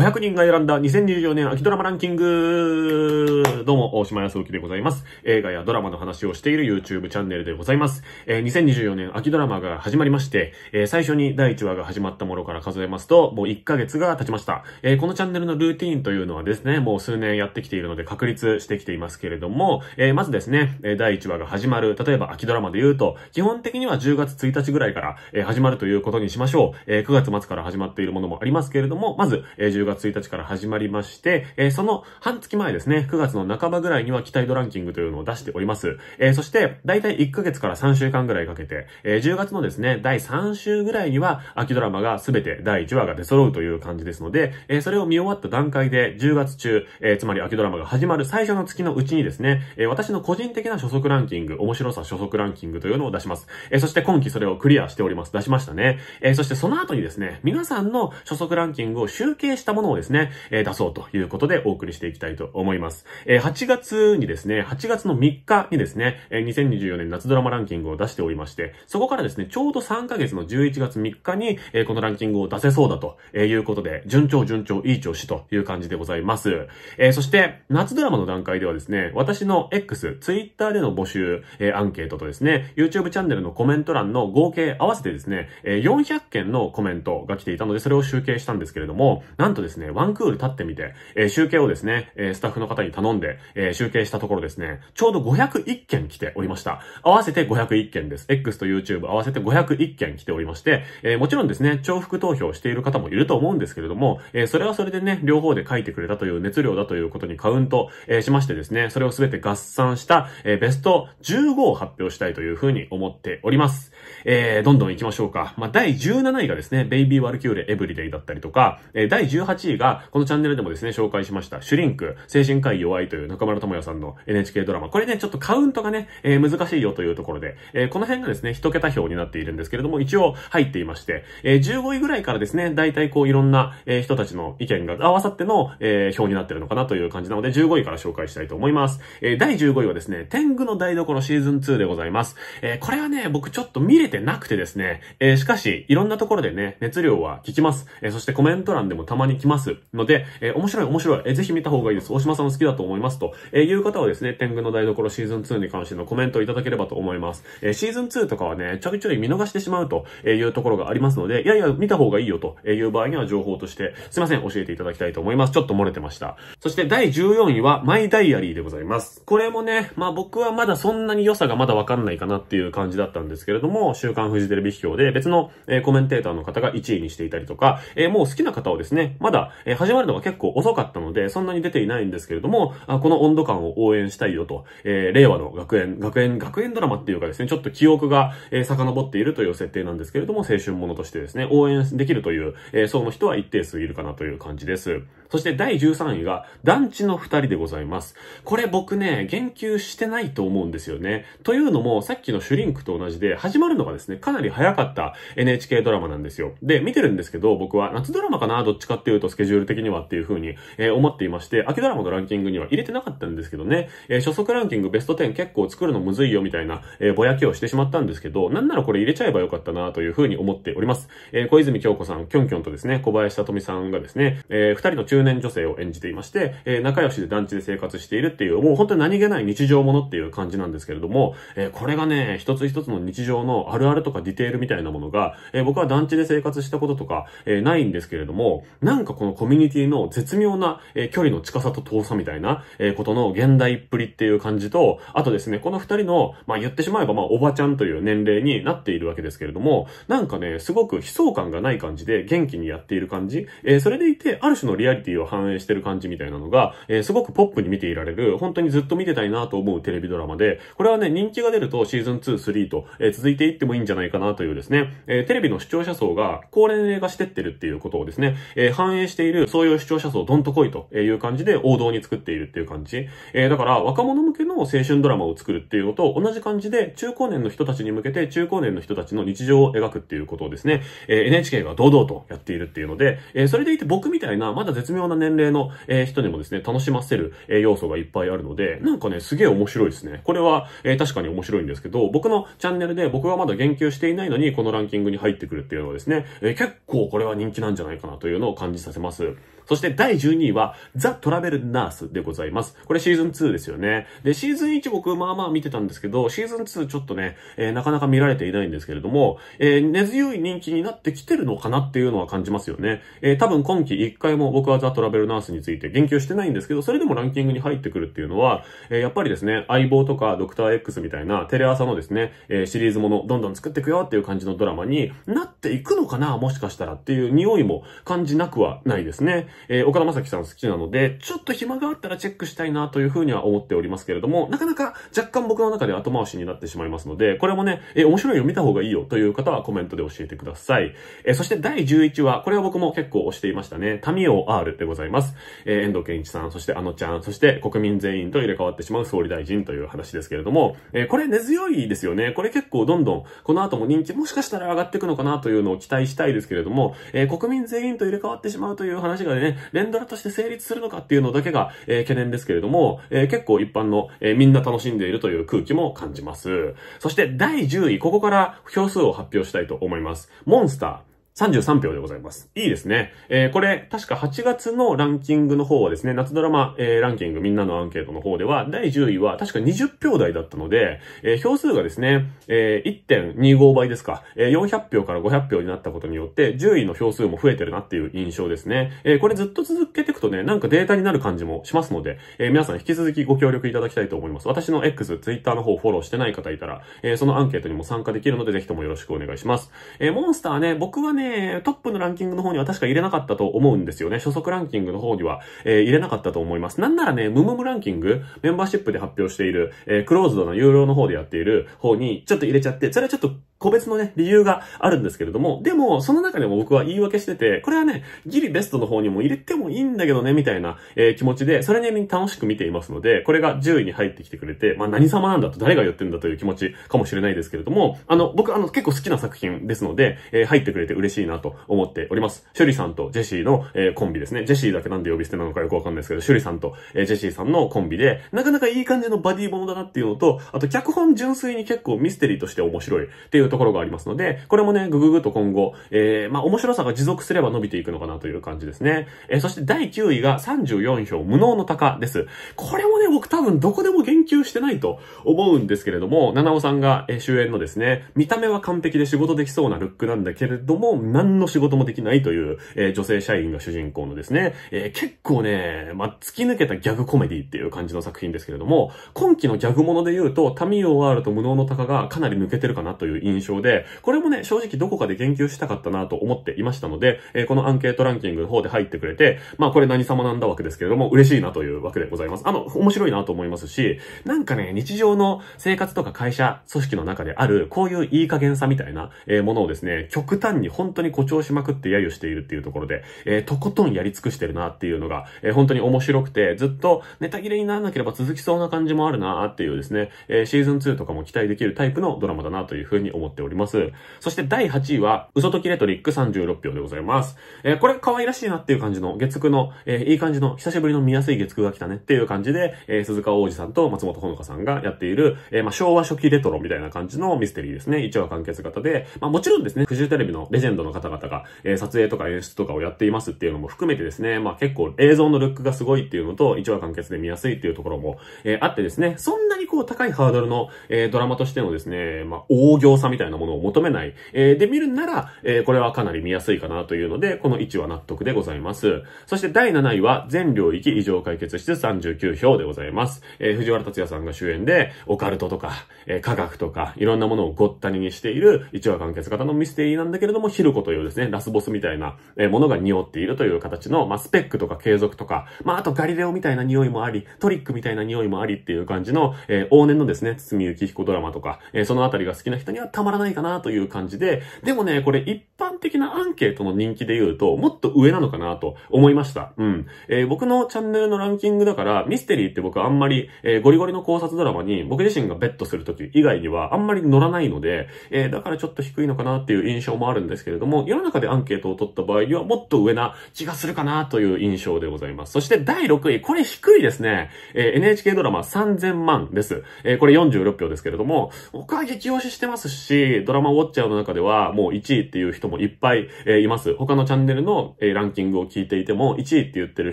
500人が選んだ2024年秋ドラマランキングどうも、大島康之でございます。映画やドラマの話をしている YouTube チャンネルでございます。えー、2024年秋ドラマが始まりまして、えー、最初に第1話が始まったものから数えますと、もう1ヶ月が経ちました。えー、このチャンネルのルーティーンというのはですね、もう数年やってきているので確立してきていますけれども、えー、まずですね、第1話が始まる、例えば秋ドラマで言うと、基本的には10月1日ぐらいから始まるということにしましょう。え9月末から始まっているものもありますけれども、まず、え10月1日から始まりまして、えー、その半月前ですね、9月の半ばぐらいには期待度ランキングというのを出しております。えー、そして、だいたい1ヶ月から3週間ぐらいかけて、えー、10月のですね、第3週ぐらいには、秋ドラマがすべて第1話が出揃うという感じですので、えー、それを見終わった段階で、10月中、えー、つまり秋ドラマが始まる最初の月のうちにですね、えー、私の個人的なランキング、面白さランキングというのを出します。えー、そして今期それをクリアしております。出しましたね。えー、そしてその後にですね、皆さんの初速ランキングを集計したものをですね、えー、出そうということでお送りしていきたいと思います。えー、8月にですね、8月の3日にですね、えー、2024年夏ドラマランキングを出しておりまして、そこからですね、ちょうど3ヶ月の11月3日に、えー、このランキングを出せそうだということで、順調順調、いい調子という感じでございます。えー、そして、夏ドラマの段階ではですね、私の X、Twitter での募集、えー、アンケートとですね、YouTube チャンネルのコメント欄の合計合わせてですね、えー、400件のコメントが来ていたので、それを集計したんですけれども、なんととですね、ワンクール経ってみて、えー、集計をですね、えー、スタッフの方に頼んで、えー、集計したところですね、ちょうど501件来ておりました。合わせて501件です。X と YouTube 合わせて501件来ておりまして、えー、もちろんですね、重複投票している方もいると思うんですけれども、えー、それはそれでね、両方で書いてくれたという熱量だということにカウント、えー、しましてですね、それを全て合算した、えー、ベスト15を発表したいというふうに思っております。えー、どんどん行きましょうか。まあ、第17位がですね、ベイビーワルキューレエブリデイだったりとか、えー、第18 8位が、このチャンネルでもですね、紹介しました、シュリンク、精神科医弱いという中村智也さんの NHK ドラマ。これね、ちょっとカウントがね、えー、難しいよというところで、えー、この辺がですね、一桁表になっているんですけれども、一応入っていまして、えー、15位ぐらいからですね、大体こういろんな、え人たちの意見が合わさっての、え表になってるのかなという感じなので、15位から紹介したいと思います。え第15位はですね、天狗の台所シーズン2でございます。えこれはね、僕ちょっと見れてなくてですね、えしかし、いろんなところでね、熱量は聞きます。えそしてコメント欄でもたまに行きますので、えー、面白い面白い、えー、ぜひ見た方がいいです。大島さん好きだと思いますと、えー、いう方はですね、天狗の台所シーズン2に関してのコメントをいただければと思います。えー、シーズン2とかはね、ちょいちょい見逃してしまうというところがありますので、いやいや、見た方がいいよという場合には情報として、すいません、教えていただきたいと思います。ちょっと漏れてました。そして第14位は、マイダイアリーでございます。これもね、まあ僕はまだそんなに良さがまだわかんないかなっていう感じだったんですけれども、週刊フジテレビ批評で別の、えー、コメンテーターの方が1位にしていたりとか、えー、もう好きな方をですね、ままだ、え始まるのが結構遅かったので、そんなに出ていないんですけれども、あこの温度感を応援したいよと、えー、令和の学園、学園、学園ドラマっていうかですね、ちょっと記憶が、えー、遡っているという設定なんですけれども、青春ものとしてですね、応援できるという、えー、の人は一定数いるかなという感じです。そして第13位が、団地の二人でございます。これ僕ね、言及してないと思うんですよね。というのも、さっきのシュリンクと同じで、始まるのがですね、かなり早かった NHK ドラマなんですよ。で、見てるんですけど、僕は夏ドラマかなどっちかっていうとスケジュール的にはっていう風に、えー、思っていまして、秋ドラマのランキングには入れてなかったんですけどね、えー、初速ランキングベスト10結構作るのむずいよみたいな、えー、ぼやきをしてしまったんですけど、なんならこれ入れちゃえばよかったなという風に思っております。え小泉京子さん、きょんきょんとですね、小林聡美さんがですね、え二人の中中年女性を演じていまして、えー、仲良しで団地で生活しているっていう、もう本当に何気ない日常ものっていう感じなんですけれども、えー、これがね、一つ一つの日常のあるあるとかディテールみたいなものが、えー、僕は団地で生活したこととか、えないんですけれども、なんかこのコミュニティの絶妙な、え距離の近さと遠さみたいな、えことの現代っぷりっていう感じと、あとですね、この二人の、まあ言ってしまえば、まあおばちゃんという年齢になっているわけですけれども、なんかね、すごく悲壮感がない感じで元気にやっている感じ、えそれでいて、ある種のリアリティティを反映してる感じみたいなのが、えー、すごくポップに見ていられる、本当にずっと見てたいなと思うテレビドラマで、これはね、人気が出るとシーズン2、3と、えー、続いていってもいいんじゃないかなというですね、えー、テレビの視聴者層が高齢化してってるっていうことをですね、えー、反映している、そういう視聴者層どんと来いという感じで王道に作っているっていう感じ。えー、だから若者向けの青春ドラマを作るっていうのと同じ感じで中高年の人たちに向けて中高年の人たちの日常を描くっていうことをですね、えー、NHK が堂々とやっているっていうので、えー、それでいて僕みたいなまだ絶妙妙な年齢の、え人にもですね、楽しませる、え要素がいっぱいあるので、なんかね、すげえ面白いですね。これは、え確かに面白いんですけど、僕のチャンネルで僕はまだ言及していないのに、このランキングに入ってくるっていうのはですね、え結構これは人気なんじゃないかなというのを感じさせます。そして第12位は、ザ・トラベル・ナースでございます。これシーズン2ですよね。で、シーズン1僕、まあまあ見てたんですけど、シーズン2ちょっとね、えー、なかなか見られていないんですけれども、えー、根強い人気になってきてるのかなっていうのは感じますよね。えー、多分今季1回も僕はザ・トラベル・ナースについて言及してないんですけど、それでもランキングに入ってくるっていうのは、えー、やっぱりですね、相棒とかドクター X みたいなテレ朝のですね、えー、シリーズものどんどん作っていくよっていう感じのドラマになっていくのかなもしかしたらっていう匂いも感じなくはないですね。えー、岡田正樹さん好きなので、ちょっと暇があったらチェックしたいなというふうには思っておりますけれども、なかなか若干僕の中で後回しになってしまいますので、これもね、えー、面白いよ、見た方がいいよという方はコメントで教えてください。えー、そして第11話、これは僕も結構押していましたね。タミオ R でございます。えー、遠藤健一さん、そしてあのちゃん、そして国民全員と入れ替わってしまう総理大臣という話ですけれども、えこれ根強いですよね。これ結構どんどん、この後も人気もしかしたら上がっていくのかなというのを期待したいですけれども、え国民全員と入れ替わってしまうという話がね、ね、連ドラとして成立するのかっていうのだけが、えー、懸念ですけれども、えー、結構一般の、えー、みんな楽しんでいるという空気も感じます。そして第10位、ここから票数を発表したいと思います。モンスター。33票でございます。いいですね。えー、これ、確か8月のランキングの方はですね、夏ドラマ、えー、ランキングみんなのアンケートの方では、第10位は確か20票台だったので、えー、票数がですね、え1.25倍ですか、え400票から500票になったことによって、10位の票数も増えてるなっていう印象ですね。えこれずっと続けていくとね、なんかデータになる感じもしますので、え皆さん引き続きご協力いただきたいと思います。私の X、Twitter の方フォローしてない方いたら、えそのアンケートにも参加できるので、ぜひともよろしくお願いします。えモンスターね、僕はね、ね、トップのランキングの方には確か入れなかったと思うんですよね。初速ランキングの方には、えー、入れなかったと思います。なんならね、ムムムランキング、メンバーシップで発表している、えー、クローズドの有料の方でやっている方に、ちょっと入れちゃって、それはちょっと個別のね、理由があるんですけれども、でも、その中でも僕は言い訳してて、これはね、ギリベストの方にも入れてもいいんだけどね、みたいな、えー、気持ちで、それなりに楽しく見ていますので、これが10位に入ってきてくれて、まあ何様なんだと、誰が言ってんだという気持ちかもしれないですけれども、あの、僕、あの、結構好きな作品ですので、えー、入ってくれて嬉しいなと思っております。シュリさんとジェシーの、えー、コンビですね。ジェシーだけなんで呼び捨てなのかよくわかんないですけど、シュリさんと、えジェシーさんのコンビで、なかなかいい感じのバディものだなっていうのと、あと、脚本純粋に結構ミステリーとして面白いっていううところがありますので、これもね、ぐぐぐと今後、えー、まあ、面白さが持続すれば伸びていくのかなという感じですね。えー、そして第9位が34票、無能の鷹です。これもね、僕多分どこでも言及してないと思うんですけれども、七尾さんが、え主演のですね、見た目は完璧で仕事できそうなルックなんだけれども、何の仕事もできないという、えー、女性社員が主人公のですね、えー、結構ね、まあ、突き抜けたギャグコメディっていう感じの作品ですけれども、今期のギャグもので言うと、タミオワールと無能の鷹がかなり抜けてるかなという印印象で、これもね、正直どこかで言及したかったなと思っていましたので、えー、このアンケートランキングの方で入ってくれて、まあこれ何様なんだわけですけれども、嬉しいなというわけでございます。あの、面白いなと思いますし、なんかね、日常の生活とか会社、組織の中である、こういういい加減さみたいな、えー、ものをですね、極端に本当に誇張しまくって揶揄しているっていうところで、えー、とことんやり尽くしてるなっていうのが、えー、本当に面白くて、ずっとネタ切れにならなければ続きそうな感じもあるなっていうですね、えシーズン2とかも期待できるタイプのドラマだなというふうに思っ思っております。そして第8位は、嘘解きレトリック36票でございます。えー、これ可愛らしいなっていう感じの、月9の、えー、いい感じの、久しぶりの見やすい月9が来たねっていう感じで、えー、鈴鹿王子さんと松本穂香さんがやっている、えまあ、昭和初期レトロみたいな感じのミステリーですね。一話完結型で、まあ、もちろんですね、富士テレビのレジェンドの方々が、え撮影とか演出とかをやっていますっていうのも含めてですね、まあ、結構映像のルックがすごいっていうのと、一話完結で見やすいっていうところも、えあってですね、そんなにこう高いハードルの、えドラマとしてのですね、まあ、大行さみみたいなものを求めない。えー、で見るなら、えー、これはかなり見やすいかなというので、この位置は納得でございます。そして第7位は、全領域異常解決室39票でございます。えー、藤原達也さんが主演で、オカルトとか、えー、科学とか、いろんなものをごったににしている、一話完結型のミステリーなんだけれども、ヒルコというですね、ラスボスみたいな、えー、ものが匂っているという形の、まあ、スペックとか継続とか、まあ、あとガリレオみたいな匂いもあり、トリックみたいな匂いもありっていう感じの、えー、往年のですね、堤幸彦ドラマとか、えー、そのあたりが好きな人にはたままらないかなという感じで、でもね、これ一般的なアンケートの人気で言うと、もっと上なのかなと思いました。うん。えー、僕のチャンネルのランキングだから、ミステリーって僕あんまり、えー、ゴリゴリの考察ドラマに僕自身がベットするとき以外にはあんまり乗らないので、えー、だからちょっと低いのかなっていう印象もあるんですけれども、世の中でアンケートを取った場合にはもっと上な気がするかなという印象でございます。そして第6位、これ低いですね。えー、NHK ドラマ3000万です。えー、これ46票ですけれども、僕は激推ししてますし、し、ドラマウォッチャーの中ではもう1位っていう人もいっぱい、えー、います。他のチャンネルの、えー、ランキングを聞いていても、1位って言ってる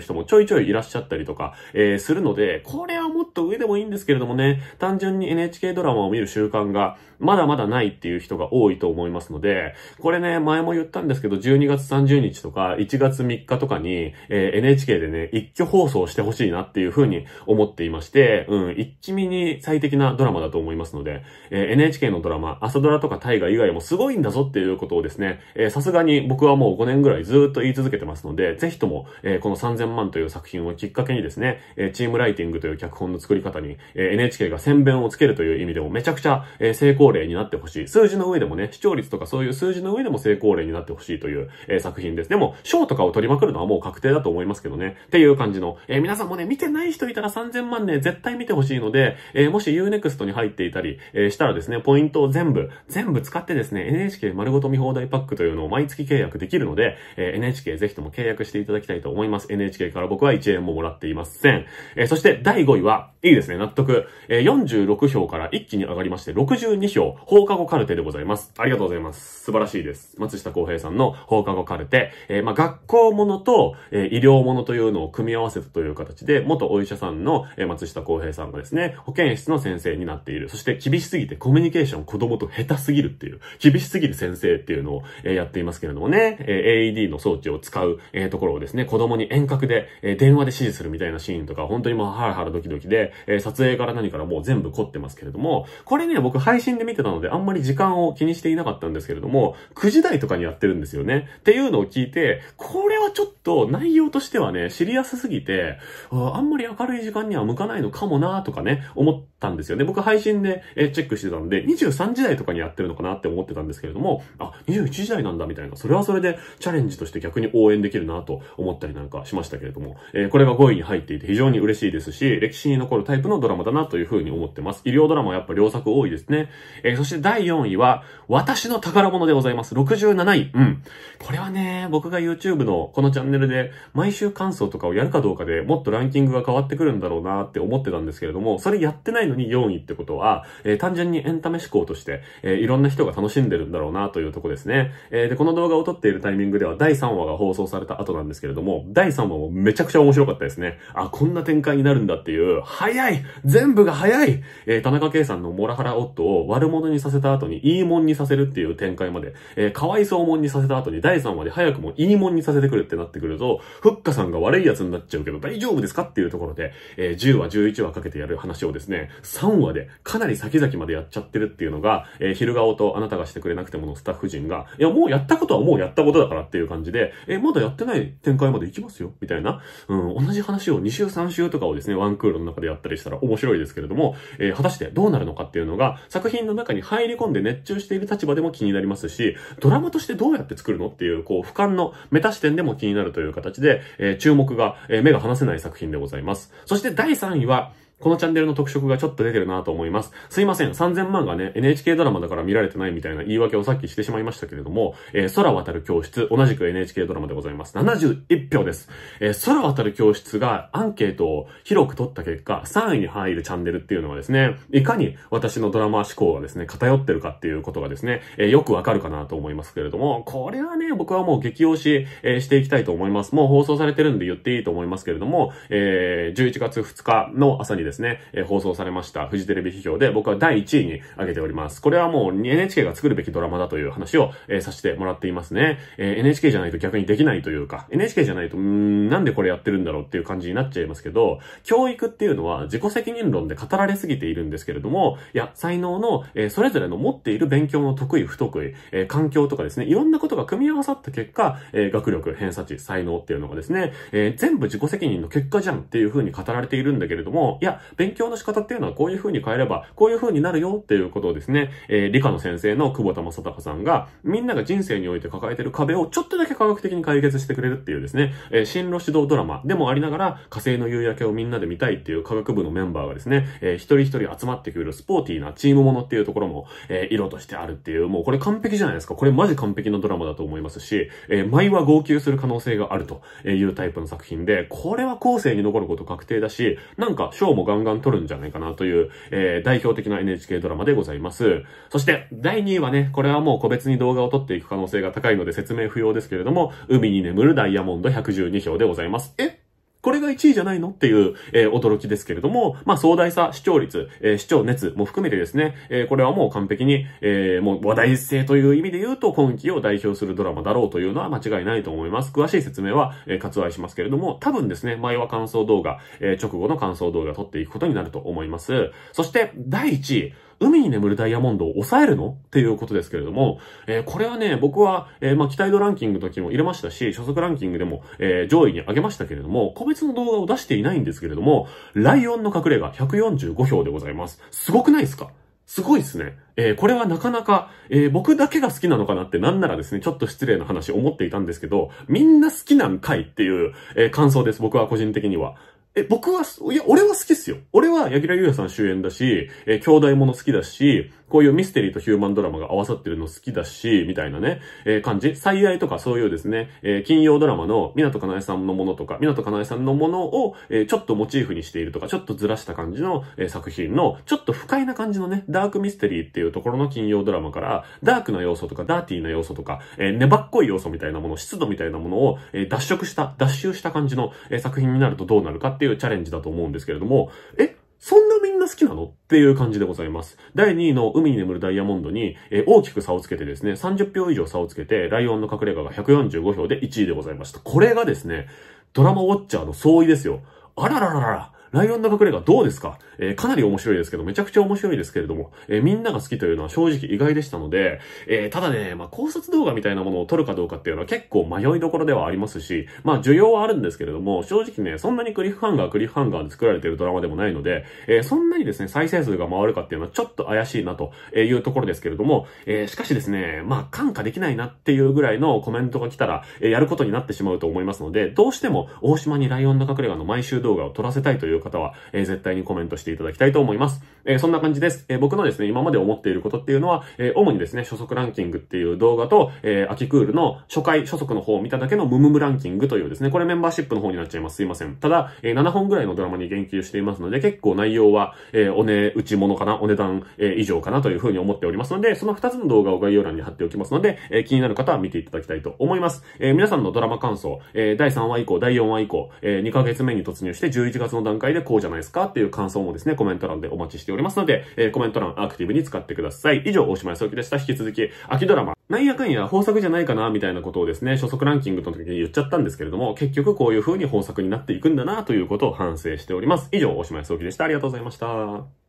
人もちょいちょいいらっしゃったりとか、えー、するので、これはもっと上でもいいんですけれどもね、単純に NHK ドラマを見る習慣が、まだまだないっていう人が多いと思いますので、これね、前も言ったんですけど、12月30日とか1月3日とかに、えー、NHK でね、一挙放送してほしいなっていうふうに思っていまして、うん、一気見に最適なドラマだと思いますので、えー、NHK のドラマ、朝ドラとか大河以外もすごいんだぞっていうことをですね、えさすがに僕はもう5年ぐらいずっと言い続けてますので、ぜひとも、えー、この3000万という作品をきっかけにですね、えチームライティングという脚本の作り方に、え NHK が宣伝をつけるという意味でもめちゃくちゃ、え成功功例になってほしい。数字の上でもね、視聴率とかそういう数字の上でも成功例になってほしいという、えー、作品です。でも、賞とかを取りまくるのはもう確定だと思いますけどね。っていう感じの、えー、皆さんもね、見てない人いたら3000万ね、絶対見てほしいので、えー、もし Unext に入っていたり、えしたらですね、ポイントを全部、全部使ってですね、NHK 丸ごと見放題パックというのを毎月契約できるので、え NHK ぜひとも契約していただきたいと思います。NHK から僕は1円ももらっていません。えそして第5位は、いいですね、納得。え46票から一気に上がりまして、62票標、放課後カルテでございます。ありがとうございます。素晴らしいです。松下洸平さんの放課後カルテ、えー、まあ、学校ものと、えー、医療ものというのを組み合わせたという形で、元お医者さんの、え松下洸平さんがですね、保健室の先生になっている。そして厳しすぎてコミュニケーション子供と下手すぎるっていう、厳しすぎる先生っていうのを、えやっていますけれどもね、えー、AED の装置を使う、えところをですね、子供に遠隔で、えー、電話で指示するみたいなシーンとか、本当にもうハラハラドキドキで、えー、撮影から何からもう全部凝ってますけれども、これね、僕配信で見てたので、あんまり時間を気にしていなかったんですけれども、9時台とかにやってるんですよね。っていうのを聞いて、これはちょっと内容としてはね、知りやすすぎて、あんまり明るい時間には向かないのかもなとかね、思って、たんですよね。僕配信で、えチェックしてたんで、23時台とかにやってるのかなって思ってたんですけれども、あ、21時台なんだみたいな、それはそれでチャレンジとして逆に応援できるなと思ったりなんかしましたけれども、えー、これが5位に入っていて非常に嬉しいですし、歴史に残るタイプのドラマだなというふうに思ってます。医療ドラマはやっぱ両作多いですね。えー、そして第4位は、私の宝物でございます。67位。うん。これはね、僕が YouTube のこのチャンネルで毎週感想とかをやるかどうかでもっとランキングが変わってくるんだろうなって思ってたんですけれども、それやってないのに4位ってことは、えー、単純にエンタメ思考として、えー、いろんな人が楽しんでるんだろうなというとこですね。えー、で、この動画を撮っているタイミングでは第3話が放送された後なんですけれども、第3話もめちゃくちゃ面白かったですね。あ、こんな展開になるんだっていう、早い全部が早いえー、田中圭さんのモラハラ夫を悪者にさせた後にいいもんにさせるっていう展開まで、えー、かわいそうもんにさせた後に第3話で早くもいいもんにさせてくるってなってくると、ふっかさんが悪い奴になっちゃうけど大丈夫ですかっていうところで、えー、10話11話かけてやる話をですね、3話でかなり先々までやっちゃってるっていうのが、えー、昼顔とあなたがしてくれなくてものスタッフ陣が、いや、もうやったことはもうやったことだからっていう感じで、えー、まだやってない展開まで行きますよ、みたいな。うん、同じ話を2週3週とかをですね、ワンクールの中でやったりしたら面白いですけれども、えー、果たしてどうなるのかっていうのが、作品の中に入り込んで熱中している立場でも気になりますし、ドラマとしてどうやって作るのっていう、こう、俯瞰のメタ視点でも気になるという形で、えー、注目が、えー、目が離せない作品でございます。そして第3位は、このチャンネルの特色がちょっと出てるなと思います。すいません。3000万がね、NHK ドラマだから見られてないみたいな言い訳をさっきしてしまいましたけれども、えー、空渡る教室、同じく NHK ドラマでございます。71票です。えー、空渡る教室がアンケートを広く取った結果、3位に入るチャンネルっていうのはですね、いかに私のドラマ思考がですね、偏ってるかっていうことがですね、えー、よくわかるかなと思いますけれども、これはね、僕はもう激推し、えー、していきたいと思います。もう放送されてるんで言っていいと思いますけれども、えー、11月2日の朝にですね、え放送されましたフジテレビ批評で僕は第1位に挙げております。これはもう NHK が作るべきドラマだという話を、えさせてもらっていますね。え NHK じゃないと逆にできないというか、NHK じゃないと、んなんでこれやってるんだろうっていう感じになっちゃいますけど、教育っていうのは自己責任論で語られすぎているんですけれども、いや、才能の、えそれぞれの持っている勉強の得意不得意、え環境とかですね、いろんなことが組み合わさった結果、え学力、偏差値、才能っていうのがですね、え全部自己責任の結果じゃんっていう風に語られているんだけれども、いや、勉強の仕方っていうのはこういう風に変えれば、こういう風になるよっていうことをですね、えー、理科の先生の久保田正孝さんが、みんなが人生において抱えてる壁をちょっとだけ科学的に解決してくれるっていうですね、えー、進路指導ドラマでもありながら、火星の夕焼けをみんなで見たいっていう科学部のメンバーがですね、えー、一人一人集まってくるスポーティーなチームものっていうところも、えー、色としてあるっていう、もうこれ完璧じゃないですか。これマジ完璧なドラマだと思いますし、えー、毎号泣する可能性があるというタイプの作品で、これは後世に残ること確定だし、なんか、賞もガンガン撮るんじゃないかなという、えー、代表的な NHK ドラマでございます。そして、第2位はね、これはもう個別に動画を撮っていく可能性が高いので説明不要ですけれども、海に眠るダイヤモンド112票でございます。えこれが1位じゃないのっていう、えー、驚きですけれども、まあ、壮大さ、視聴率、えー、視聴熱も含めてですね、えー、これはもう完璧に、えー、もう話題性という意味で言うと、今期を代表するドラマだろうというのは間違いないと思います。詳しい説明は、えー、割愛しますけれども、多分ですね、前は感想動画、えー、直後の感想動画を撮っていくことになると思います。そして、第1位、海に眠るダイヤモンドを抑えるのっていうことですけれども、えー、これはね、僕は、えー、まあ、期待度ランキングの時も入れましたし、所属ランキングでも、えー、上位に上げましたけれども、個別の動画を出していないんですけれども、ライオンの隠れが145票でございます。すごくないですかすごいですね。えー、これはなかなか、えー、僕だけが好きなのかなってなんならですね、ちょっと失礼な話思っていたんですけど、みんな好きなんかいっていう、えー、感想です。僕は個人的には。え、僕は、いや、俺は好きっすよ。俺は、柳楽優弥さん主演だし、え、兄弟もの好きだし、こういうミステリーとヒューマンドラマが合わさってるの好きだし、みたいなね、えー、感じ。最愛とかそういうですね、えー、金曜ドラマの港かなえさんのものとか、港かなえさんのものを、えー、ちょっとモチーフにしているとか、ちょっとずらした感じの、えー、作品の、ちょっと不快な感じのね、ダークミステリーっていうところの金曜ドラマから、ダークな要素とか、ダーティーな要素とか、えー、粘っこい要素みたいなもの、湿度みたいなものを、えー、脱色した、脱臭した感じの、えー、作品になるとどうなるかっていうチャレンジだと思うんですけれども、え、そんなんな好きなのっていう感じでございます。第2位の海に眠るダイヤモンドに、えー、大きく差をつけてですね、30票以上差をつけて、ライオンの隠れ家が145票で1位でございました。これがですね、ドラマウォッチャーの相違ですよ。あららららら。ライオンの隠れ家どうですかえー、かなり面白いですけど、めちゃくちゃ面白いですけれども、えー、みんなが好きというのは正直意外でしたので、えー、ただね、まあ、考察動画みたいなものを撮るかどうかっていうのは結構迷いどころではありますし、まあ、需要はあるんですけれども、正直ね、そんなにクリフハンガー、クリフハンガーで作られてるドラマでもないので、えそんなにですね、再生数が回るかっていうのはちょっと怪しいなというところですけれども、えしかしですね、まあ、感化できないなっていうぐらいのコメントが来たら、えやることになってしまうと思いますので、どうしても大島にライオンの隠れ家の毎週動画を撮らせたいという方は、えー、絶対にコメントしていただきたいと思います。えー、そんな感じです。えー、僕のですね、今まで思っていることっていうのは、え主にですね、初速ランキングっていう動画と、え秋クールの初回初速の方を見ただけのムムムランキングというですね、これメンバーシップの方になっちゃいます。すいません。ただ、え7本ぐらいのドラマに言及していますので、結構内容は、えお値、打ち物かな、お値段、え以上かなというふうに思っておりますので、その2つの動画を概要欄に貼っておきますので、え気になる方は見ていただきたいと思います。え皆さんのドラマ感想、え第3話以降、第4話以降、え2ヶ月目に突入して11月の段階会でこうじゃないですかっていう感想もですね、コメント欄でお待ちしておりますので、えー、コメント欄アクティブに使ってください。以上、大島康之でした。引き続き、秋ドラマ。なんやかんや豊作じゃないかな、みたいなことをですね、初速ランキングの時に言っちゃったんですけれども、結局こういう風に豊作になっていくんだな、ということを反省しております。以上、大島康之でした。ありがとうございました。